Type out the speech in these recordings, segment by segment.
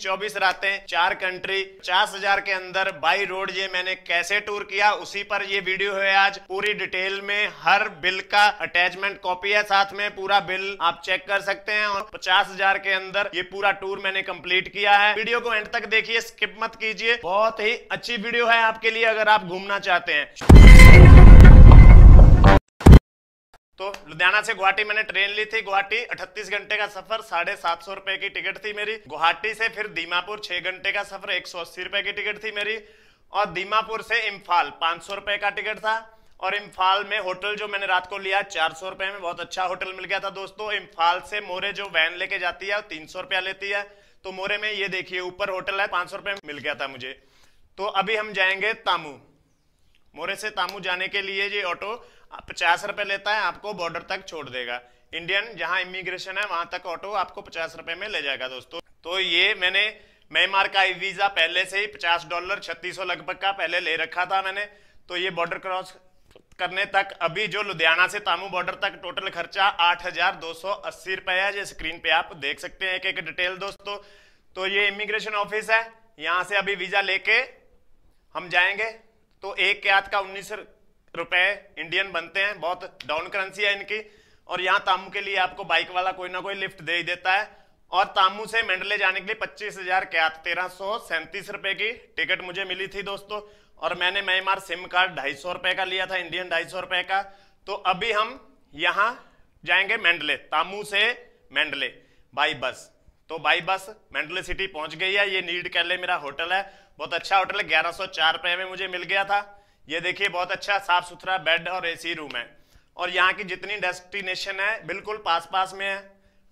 चौबीस रातें चार कंट्री पचास हजार के अंदर बाई रोड ये मैंने कैसे टूर किया उसी पर ये वीडियो है आज पूरी डिटेल में हर बिल का अटैचमेंट कॉपी है साथ में पूरा बिल आप चेक कर सकते हैं और पचास हजार के अंदर ये पूरा टूर मैंने कंप्लीट किया है वीडियो को एंड तक देखिए स्किप मत कीजिए बहुत ही अच्छी वीडियो है आपके लिए अगर आप घूमना चाहते हैं तो लुधियाना से गुवाहाटी मैंने ट्रेन ली थी गुवाहाटी 38 घंटे का सफर साढ़े सात सौ रुपए की टिकट थी मेरी गुवाहाटी से फिर दीमापुर छह घंटे का सफर एक सौ अस्सी रुपए की टिकट थी मेरी और दीमापुर से इम्फाल पांच सौ रुपए का टिकट था और इम्फाल में होटल जो मैंने रात को लिया चार सौ रुपए में बहुत अच्छा होटल मिल गया था दोस्तों इम्फाल से मोरे जो वैन लेके जाती है तीन सौ रुपया लेती है तो मोरे में ये देखिए ऊपर होटल है पांच सौ में मिल गया था मुझे तो अभी हम जाएंगे तामू मोरे से तामू जाने के लिए ये ऑटो पचास रुपए लेता है आपको बॉर्डर तक छोड़ देगा इंडियन जहां इमिग्रेशन है वहां तक ऑटो आपको पचास रुपए में ले जाएगा दोस्तों तो ये मैंने म्यांमार का वीजा पहले से ही पचास डॉलर छत्तीस लगभग का पहले ले रखा था मैंने तो ये बॉर्डर क्रॉस करने तक अभी जो लुधियाना से तामू बॉर्डर तक टोटल खर्चा आठ हजार दो सौ अस्सी रुपए है जो स्क्रीन पे आप देख सकते हैं एक एक डिटेल दोस्तों तो ये इमिग्रेशन ऑफिस है यहां से अभी वीजा लेके हम जाएंगे तो एक याद का उन्नीस रुपए इंडियन बनते हैं बहुत डाउन करेंसी है इनकी और यहाँ तामू के लिए आपको बाइक वाला कोई ना कोई लिफ्ट दे ही देता है और तामू से मंडले जाने के लिए पच्चीस हजार क्या तेरह सौ सैंतीस रुपए की टिकट मुझे मिली थी दोस्तों और मैंने म्यांमार सिम कार्ड ढाई सौ रुपए का लिया था इंडियन ढाई सौ रुपए का तो अभी हम यहाँ जाएंगे मंडले तामू से मेंडले बाई बस तो बाई बस मंडले सिटी पहुंच गई है ये नीड कैले मेरा होटल है बहुत अच्छा होटल है ग्यारह सौ चार रुपए में मुझे मिल गया था ये देखिए बहुत अच्छा साफ सुथरा बेड और एसी रूम है और यहाँ की जितनी डेस्टिनेशन है बिल्कुल पास पास में है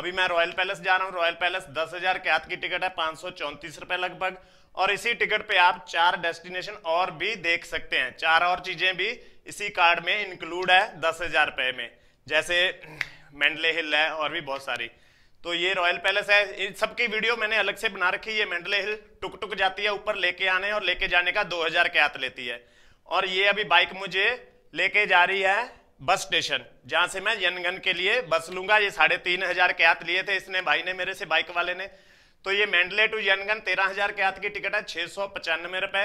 अभी मैं रॉयल पैलेस जा रहा हूँ रॉयल पैलेस दस हजार के हाथ की टिकट है पांच सौ चौंतीस रुपए लगभग और इसी टिकट पे आप चार डेस्टिनेशन और भी देख सकते हैं चार और चीजें भी इसी कार्ड में इंक्लूड है दस हजार रुपए में जैसे मेंडले हिल है और भी बहुत सारी तो ये रॉयल पैलेस है इन सबकी वीडियो मैंने अलग से बना रखी है मेंडले हिल टुक टुक जाती है ऊपर लेके आने और लेके जाने का दो हजार के हाथ लेती है और ये अभी बाइक मुझे लेके जा रही है बस स्टेशन जहां से मैं यनगन के लिए बस लूंगा ये साढ़े तीन हजार के हाथ लिए थे इसने भाई ने मेरे से बाइक वाले ने तो ये मेंडले टू यनगन तेरह हजार के हाथ की टिकट है छह सौ पचानवे रुपए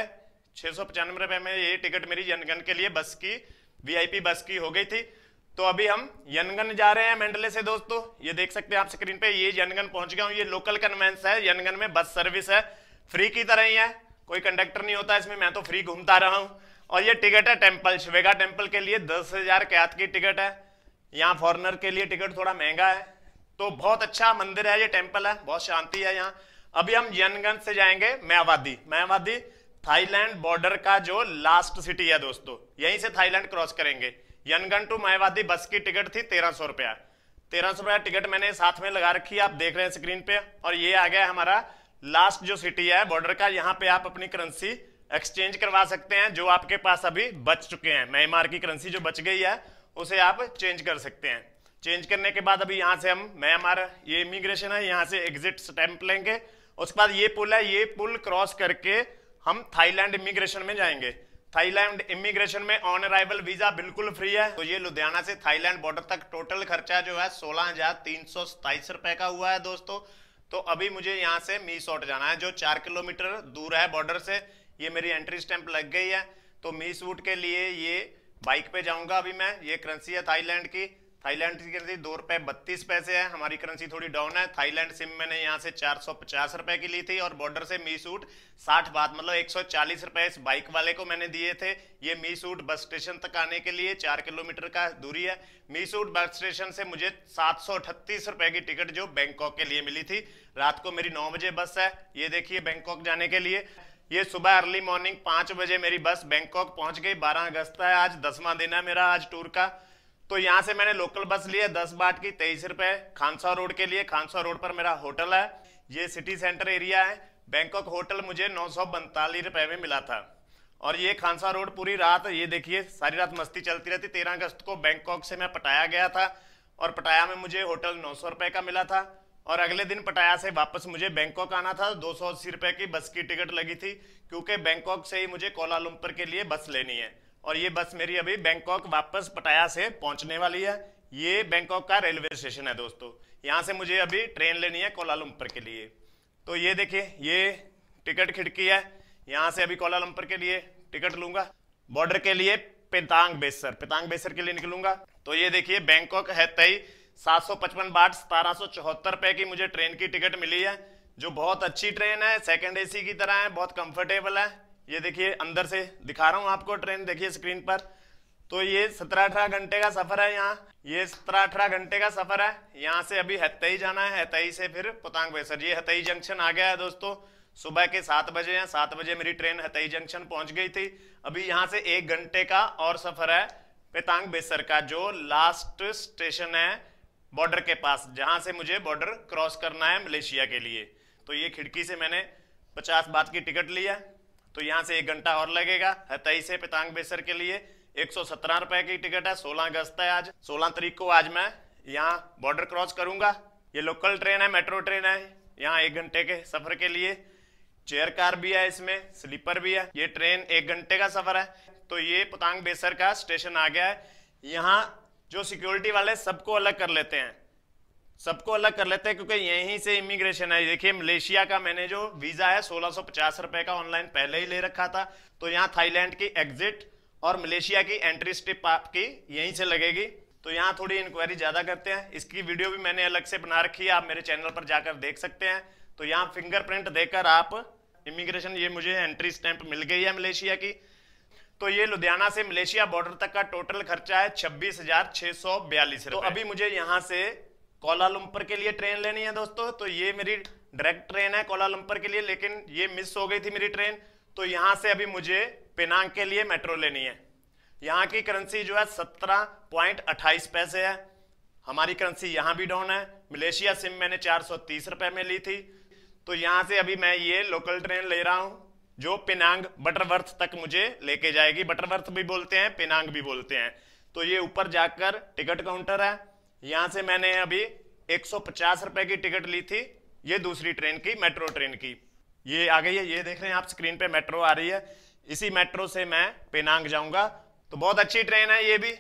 छः सौ पचानवे रुपए में ये टिकट मेरी यनगन के लिए बस की वीआईपी बस की हो गई थी तो अभी हम यनगन जा रहे हैं मेंडले से दोस्तों ये देख सकते हैं आप स्क्रीन पे ये यनगन पहुंच गया हूँ ये लोकल कन्वेंस है यनगन में बस सर्विस है फ्री की तरह ही है कोई कंडक्टर नहीं होता इसमें मैं तो फ्री घूमता रहा हूँ और ये टिकट है टेम्पल शिवेगा टेम्पल के लिए दस हजार क्यात की टिकट है यहाँ फॉरनर के लिए टिकट थोड़ा महंगा है तो बहुत अच्छा मंदिर है ये टेम्पल है बहुत शांति है यहाँ अभी हम जनगंज से जाएंगे मायावादी मायावादी थाईलैंड बॉर्डर का जो लास्ट सिटी है दोस्तों यहीं से थाईलैंड क्रॉस करेंगे यनगन टू मायावादी बस की टिकट थी तेरह सौ रुपया तेरह सौ रुपया टिकट मैंने साथ में लगा रखी है आप देख रहे हैं स्क्रीन पे और ये आ गया हमारा लास्ट जो सिटी है बॉर्डर का यहाँ पे आप अपनी करेंसी एक्सचेंज करवा सकते हैं जो आपके पास अभी बच चुके हैं म्यांमार की करेंसी जो बच गई है उसे आप चेंज कर सकते हैं चेंज करने के बाद अभी यहाँ से हम म्यांमार ये इमिग्रेशन है यहाँ से एग्जिट स्टैंप लेंगे उसके बाद ये पुल है ये पुल क्रॉस करके हम थाईलैंड इमिग्रेशन में जाएंगे थाईलैंड इमिग्रेशन में ऑन अराइवल वीजा बिल्कुल फ्री है तो ये लुधियाना से थाईलैंड बॉर्डर तक टोटल खर्चा जो है सोलह हजार तीन सौ सताइस रुपए का हुआ है दोस्तों तो अभी मुझे यहाँ से मी जाना है जो चार किलोमीटर दूर है बॉर्डर से ये मेरी एंट्री स्टैंप लग गई है तो मीस वुड के लिए ये बाइक पे जाऊंगा अभी मैं ये करेंसी है थाईलैंड की थाईलैंड की करेंसी दो रुपये बत्तीस पैसे है हमारी करेंसी थोड़ी डाउन है थाईलैंड सिम मैंने यहाँ से चार सौ पचास रुपए की ली थी और बॉर्डर से मी सूट साठ बात मतलब एक सौ चालीस रुपए इस बाइक वाले को मैंने दिए थे ये मी सूट बस स्टेशन तक आने के लिए चार किलोमीटर का दूरी है मी सूट बस स्टेशन से मुझे सात सौ अठतीस रुपए की टिकट जो बैंकॉक के लिए मिली थी रात को मेरी नौ बजे बस है ये देखिए बैंकॉक जाने के लिए ये सुबह अर्ली मॉर्निंग पांच बजे मेरी बस बैंकॉक पहुंच गई बारह अगस्त है आज दसवां दिन है मेरा आज टूर का तो यहाँ से मैंने लोकल बस ली है दस बाट की तेईस रुपए खानसा रोड के लिए खानसा रोड पर मेरा होटल है ये सिटी सेंटर एरिया है बैंकॉक होटल मुझे नौ सौ रुपए में मिला था और ये खानसा रोड पूरी रात ये देखिए सारी रात मस्ती चलती रहती तेरह अगस्त को बैंकॉक से मैं पटाया गया था और पटाया में मुझे होटल नौ सौ का मिला था और अगले दिन पटाया से वापस मुझे बैंकॉक आना था दो सौ अस्सी रुपए की बस की टिकट लगी थी क्योंकि बैंकॉक से ही मुझे कोलालंपुर के लिए बस लेनी है और ये बस मेरी अभी बैंकॉक वापस पटाया से पहुंचने वाली है ये बैंकॉक का रेलवे स्टेशन है दोस्तों यहाँ से मुझे अभी ट्रेन लेनी है कोलालंपुर के लिए तो ये देखिए ये टिकट खिड़की है यहाँ से अभी कोलालंपुर के लिए टिकट लूंगा बॉर्डर के लिए पेतांग बेसर पितांग बेसर के लिए निकलूंगा तो ये देखिए बैंकॉक है तई सात सौ पचपन बाट सतारह सौ चौहत्तर पे की मुझे ट्रेन की टिकट मिली है जो बहुत अच्छी ट्रेन है सेकंड एसी की तरह है बहुत कंफर्टेबल है ये देखिए अंदर से दिखा रहा हूँ आपको ट्रेन देखिए स्क्रीन पर तो ये सत्रह अठारह घंटे का सफर है यहाँ ये सत्रह अठारह घंटे का सफर है यहाँ से अभी हतई जाना है हतई से फिर पोतांग बेसर ये हतई जंक्शन आ गया है दोस्तों सुबह के सात बजे हैं सात बजे मेरी ट्रेन हतई जंक्शन पहुंच गई थी अभी यहाँ से एक घंटे का और सफर है पेतांग बेसर का जो लास्ट स्टेशन है बॉर्डर के पास जहां से मुझे बॉर्डर क्रॉस करना है मलेशिया के लिए तो ये खिड़की से मैंने पचास बात की टिकट लिया तो यहाँ से एक घंटा और लगेगा हतई से पितांग बेसर के लिए एक सौ सत्रह रुपए की टिकट है सोलह अगस्त है आज सोलह तारीख को आज मैं यहाँ बॉर्डर क्रॉस करूंगा ये लोकल ट्रेन है मेट्रो ट्रेन है यहाँ एक घंटे के सफर के लिए चेयर कार भी है इसमें स्लीपर भी है ये ट्रेन एक घंटे का सफर है तो ये पतांग बेसर का स्टेशन आ गया है यहाँ जो सिक्योरिटी वाले सबको अलग कर लेते हैं सबको अलग कर लेते हैं क्योंकि यहीं से इमिग्रेशन है देखिए मलेशिया का मैंने जो वीजा है सोलह रुपए का ऑनलाइन पहले ही ले रखा था तो यहाँ थाईलैंड की एग्जिट और मलेशिया की एंट्री स्टिप आपकी यहीं से लगेगी तो यहाँ थोड़ी इंक्वायरी ज्यादा करते हैं इसकी वीडियो भी मैंने अलग से बना रखी है आप मेरे चैनल पर जाकर देख सकते हैं तो यहाँ फिंगरप्रिंट देकर आप इमिग्रेशन ये मुझे एंट्री स्टैंप मिल गई है मलेशिया की तो ये लुधियाना से मलेशिया बॉर्डर तक का टोटल खर्चा है छब्बीस हजार छह सौ बयालीस तो अभी मुझे यहां से कोलालंपुर के लिए ट्रेन लेनी है दोस्तों तो ये मेरी डायरेक्ट ट्रेन है कोलालंपुर के लिए लेकिन ये मिस हो गई थी मेरी ट्रेन तो यहां से अभी मुझे पेनांग के लिए मेट्रो लेनी है यहां की करेंसी जो है सत्रह पॉइंट अट्ठाईस पैसे है हमारी करेंसी यहां भी डाउन है मलेशिया सिम मैंने चार सौ तीस रुपए में ली थी तो यहां से अभी मैं ये लोकल ट्रेन ले रहा हूं जो पेनांग बटरवर्थ तक मुझे लेके जाएगी बटरवर्थ भी बोलते हैं पेनांग भी बोलते हैं तो ये ऊपर जाकर टिकट काउंटर है यहां से मैंने अभी एक रुपए की टिकट ली थी ये दूसरी ट्रेन की मेट्रो ट्रेन की ये आ गई है ये देख रहे हैं आप स्क्रीन पे मेट्रो आ रही है इसी मेट्रो से मैं पेनांग जाऊंगा तो बहुत अच्छी ट्रेन है ये भी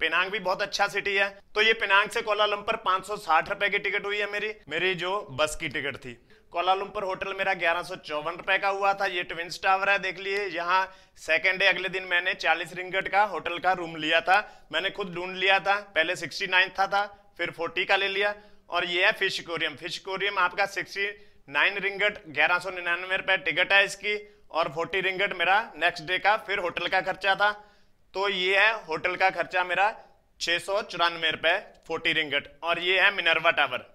पेनांग भी बहुत अच्छा सिटी है तो ये पेनांग से कोलालंपर 560 रुपए की टिकट हुई है मेरी मेरी जो बस की टिकट थी कोलालंपुर होटल मेरा ग्यारह सौ चौवन रुपए का हुआ था ये ट्विंस टावर है देख लिए यहाँ सेकेंड डे अगले दिन मैंने चालीस रिंगट का होटल का रूम लिया था मैंने खुद ढूंढ लिया था पहले सिक्सटी नाइन था, था फिर फोर्टी का ले लिया और ये है फिश कोरियम फिश कोरियम आपका सिक्सटी नाइन रिंगट ग्यारह सौ निन्यानवे रुपए टिकट है इसकी और फोर्टी रिंगट मेरा नेक्स्ट डे का फिर होटल का खर्चा था तो ये है होटल का खर्चा मेरा छः सौ चौरानवे रुपए फोर्टी रिंगट और ये है मिनरवा टावर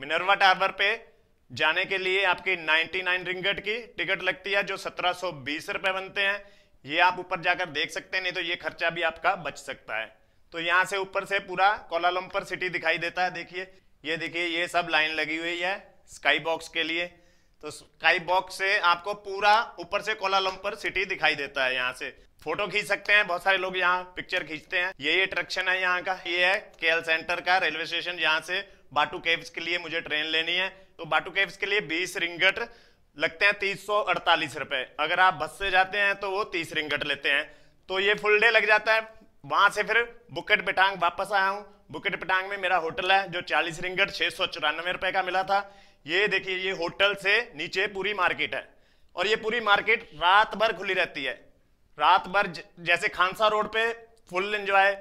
मिनरवा टावर पे जाने के लिए आपकी 99 रिंगट की टिकट लगती है जो 1720 रुपए बनते हैं ये आप ऊपर जाकर देख सकते हैं नहीं तो ये खर्चा भी आपका बच सकता है तो यहाँ से ऊपर से पूरा कोलालम्पर सिटी दिखाई देता है देखिए ये देखिए ये सब लाइन लगी हुई है स्काई बॉक्स के लिए तो स्काई बॉक्स से आपको पूरा ऊपर से कोलालम्पर सिटी दिखाई देता है यहाँ से फोटो खींच सकते हैं बहुत सारे लोग यहाँ पिक्चर खींचते हैं यही अट्रैक्शन है यहाँ का ये है केल सेंटर का रेलवे स्टेशन यहाँ से बाटू केव्स के लिए मुझे ट्रेन लेनी है तो बाटू कैब्स के लिए बीस रिंगट लगते हैं तीस सौ अड़तालीस रुपए अगर आप बस से जाते हैं तो वो तीस रिंगट लेते हैं तो ये फुल डे लग जाता है वहां से फिर बुकेट पिटांग वापस आया हूँ बुकेट पिटांग में मेरा होटल है जो चालीस रिंगट छह सौ चौरानवे रुपए का मिला था ये देखिए ये होटल से नीचे पूरी मार्केट है और ये पूरी मार्केट रात भर खुली रहती है रात भर जैसे खानसा रोड पे फुल एंजॉय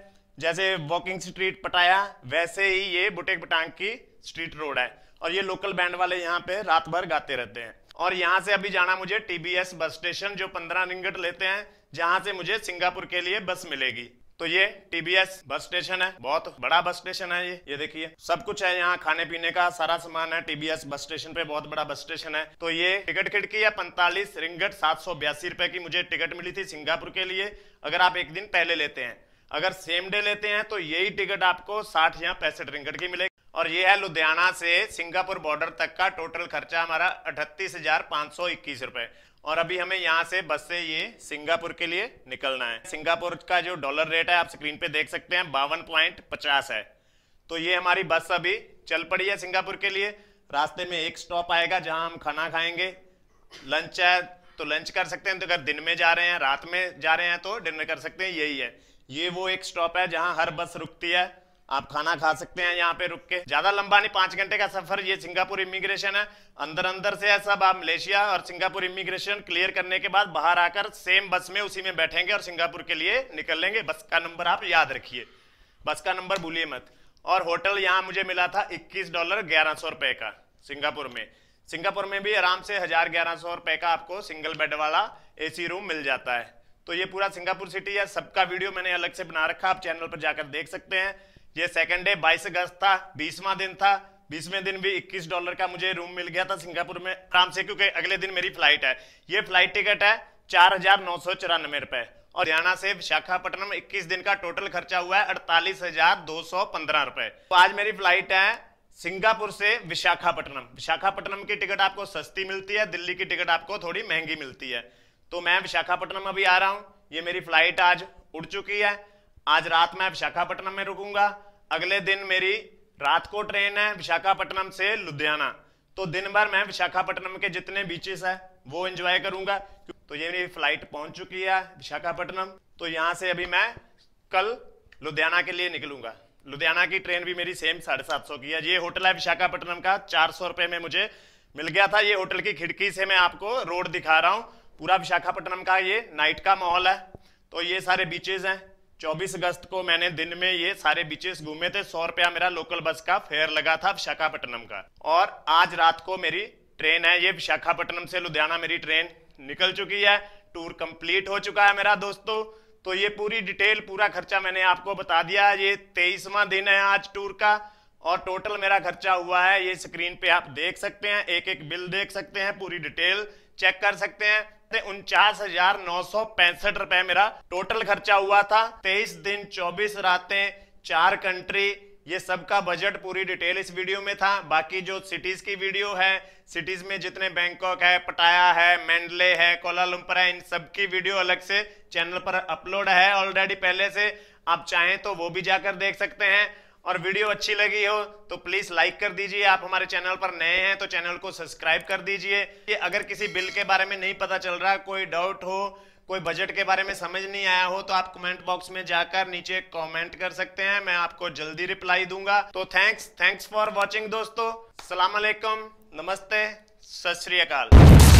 जैसे वॉकिंग स्ट्रीट पटाया वैसे ही ये बुटेक पटांग की स्ट्रीट रोड है और ये लोकल बैंड वाले यहाँ पे रात भर गाते रहते हैं और यहाँ से अभी जाना मुझे टीबीएस बस स्टेशन जो पंद्रह रिंगट लेते हैं जहाँ से मुझे सिंगापुर के लिए बस मिलेगी तो ये टीबीएस बस स्टेशन है बहुत बड़ा बस स्टेशन है ये ये देखिए सब कुछ है यहाँ खाने पीने का सारा सामान है टीबीएस बस स्टेशन पे बहुत बड़ा बस स्टेशन है तो ये टिकट खिड़की है पैंतालीस रिंगट सात सौ बयासी रुपए की मुझे टिकट मिली थी सिंगापुर के लिए अगर आप एक दिन पहले लेते हैं अगर सेम डे लेते हैं तो यही टिकट आपको साठ या पैंसठ रिंगट की मिलेगी और ये है लुधियाना से सिंगापुर बॉर्डर तक का टोटल खर्चा हमारा अठतीस हजार पाँच सौ इक्कीस रुपए और अभी हमें यहाँ से बस से ये सिंगापुर के लिए निकलना है सिंगापुर का जो डॉलर रेट है आप स्क्रीन पे देख सकते हैं बावन पॉइंट पचास है तो ये हमारी बस अभी चल पड़ी है सिंगापुर के लिए रास्ते में एक स्टॉप आएगा जहाँ हम खाना खाएंगे लंच है तो लंच कर सकते हैं तो अगर दिन में जा रहे हैं रात में जा रहे हैं तो डिनर कर सकते हैं यही है ये वो एक स्टॉप है जहाँ हर बस रुकती है आप खाना खा सकते हैं यहाँ पे रुक के ज्यादा लंबा नहीं पांच घंटे का सफर ये सिंगापुर इमिग्रेशन है अंदर अंदर से है सब आप मलेशिया और सिंगापुर इमिग्रेशन क्लियर करने के बाद बाहर आकर सेम बस में उसी में बैठेंगे और सिंगापुर के लिए निकल लेंगे बस का नंबर आप याद रखिए बस का नंबर भूलिए मत और होटल यहाँ मुझे मिला था इक्कीस डॉलर ग्यारह सौ रुपए का सिंगापुर में सिंगापुर में भी आराम से हजार ग्यारह सौ रुपए का आपको सिंगल बेड वाला सी रूम मिल जाता है तो ये पूरा सिंगापुर सिटी है सबका वीडियो मैंने अलग से बना रखा आप चैनल पर जाकर देख सकते हैं ये सेकेंड डे 22 अगस्त था बीसवा दिन था बीसवें दिन भी 21 डॉलर का मुझे रूम मिल गया था सिंगापुर में आराम से क्योंकि अगले दिन मेरी फ्लाइट है ये फ्लाइट टिकट है चार हजार नौ सौ चौरानवे रुपए और हरियाणा से विशाखापट्टनम 21 दिन का टोटल खर्चा हुआ है अड़तालीस हजार दो सौ पंद्रह रुपए तो आज मेरी फ्लाइट है सिंगापुर से विशाखापट्टनम विशाखापट्टनम की टिकट आपको सस्ती मिलती है दिल्ली की टिकट आपको थोड़ी महंगी मिलती है तो मैं विशाखापट्टनम अभी आ रहा हूँ ये मेरी फ्लाइट आज उड़ चुकी है आज रात मैं विशाखापट्टनम में रुकूंगा अगले दिन मेरी रात को ट्रेन है विशाखापट्टनम से लुधियाना तो दिन भर मैं विशाखापट्टनम के जितने बीचेस है वो एंजॉय करूंगा तो ये मेरी फ्लाइट पहुंच चुकी है विशाखापट्टनम तो यहाँ से अभी मैं कल लुधियाना के लिए निकलूंगा लुधियाना की ट्रेन भी मेरी सेम साढ़े सात सौ की है ये होटल है विशाखापट्टनम का चार सौ रुपये में मुझे मिल गया था ये होटल की खिड़की से मैं आपको रोड दिखा रहा हूँ पूरा विशाखापट्टनम का ये नाइट का माहौल है तो ये सारे बीचेस हैं 24 अगस्त को मैंने दिन में ये सारे बीचेस घूमे थे सौ रुपया मेरा लोकल बस का फेयर लगा था विशाखापट्टनम का और आज रात को मेरी ट्रेन है ये विशाखापट्टनम से लुधियाना मेरी ट्रेन निकल चुकी है टूर कंप्लीट हो चुका है मेरा दोस्तों तो ये पूरी डिटेल पूरा खर्चा मैंने आपको बता दिया ये तेईसवा दिन है आज टूर का और टोटल मेरा खर्चा हुआ है ये स्क्रीन पे आप देख सकते हैं एक एक बिल देख सकते हैं पूरी डिटेल चेक कर सकते हैं उनचास हजार नौ सौ पैंसठ रुपए मेरा टोटल खर्चा हुआ था तेईस दिन चौबीस रातें चार कंट्री ये सबका बजट पूरी डिटेल इस वीडियो में था बाकी जो सिटीज की वीडियो है सिटीज में जितने बैंकॉक है पटाया है मैंडले है कोलालंपुर है इन सब की वीडियो अलग से चैनल पर अपलोड है ऑलरेडी पहले से आप चाहें तो वो भी जाकर देख सकते हैं और वीडियो अच्छी लगी हो तो प्लीज लाइक कर दीजिए आप हमारे चैनल पर नए हैं तो चैनल को सब्सक्राइब कर दीजिए अगर किसी बिल के बारे में नहीं पता चल रहा कोई डाउट हो कोई बजट के बारे में समझ नहीं आया हो तो आप कमेंट बॉक्स में जाकर नीचे कमेंट कर सकते हैं मैं आपको जल्दी रिप्लाई दूंगा तो थैंक्स थैंक्स फॉर वॉचिंग दोस्तों सलामकुम नमस्ते सत श्री अकाल